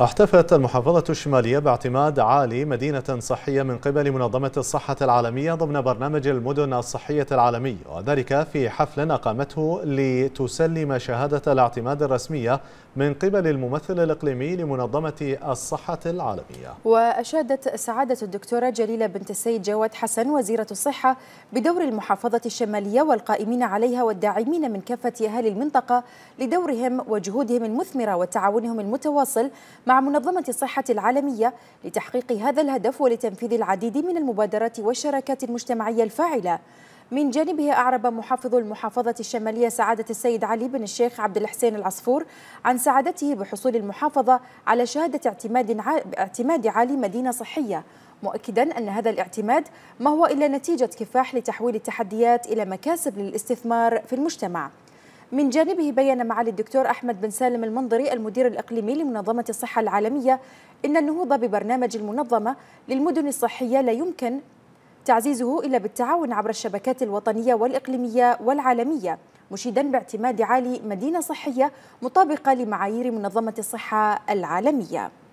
احتفت المحافظة الشمالية باعتماد عالي مدينة صحية من قبل منظمة الصحة العالمية ضمن برنامج المدن الصحية العالمي وذلك في حفل أقامته لتسلم شهادة الاعتماد الرسمية من قبل الممثل الإقليمي لمنظمة الصحة العالمية وأشادت سعادة الدكتورة جليلة بنت السيد جواد حسن وزيرة الصحة بدور المحافظة الشمالية والقائمين عليها والداعمين من كافة أهالي المنطقة لدورهم وجهودهم المثمرة وتعاونهم المتواصل مع منظمة الصحة العالمية لتحقيق هذا الهدف ولتنفيذ العديد من المبادرات والشراكات المجتمعية الفاعلة من جانبه أعرب محافظ المحافظة الشمالية سعادة السيد علي بن الشيخ عبد الحسين العصفور عن سعادته بحصول المحافظة على شهادة اعتماد اعتماد عالي مدينة صحية مؤكدا أن هذا الاعتماد ما هو إلا نتيجة كفاح لتحويل التحديات إلى مكاسب للاستثمار في المجتمع من جانبه بيّن معالي الدكتور أحمد بن سالم المنظري المدير الإقليمي لمنظمة الصحة العالمية إن النهوض ببرنامج المنظمة للمدن الصحية لا يمكن تعزيزه إلا بالتعاون عبر الشبكات الوطنية والإقليمية والعالمية مشيدا باعتماد عالي مدينة صحية مطابقة لمعايير منظمة الصحة العالمية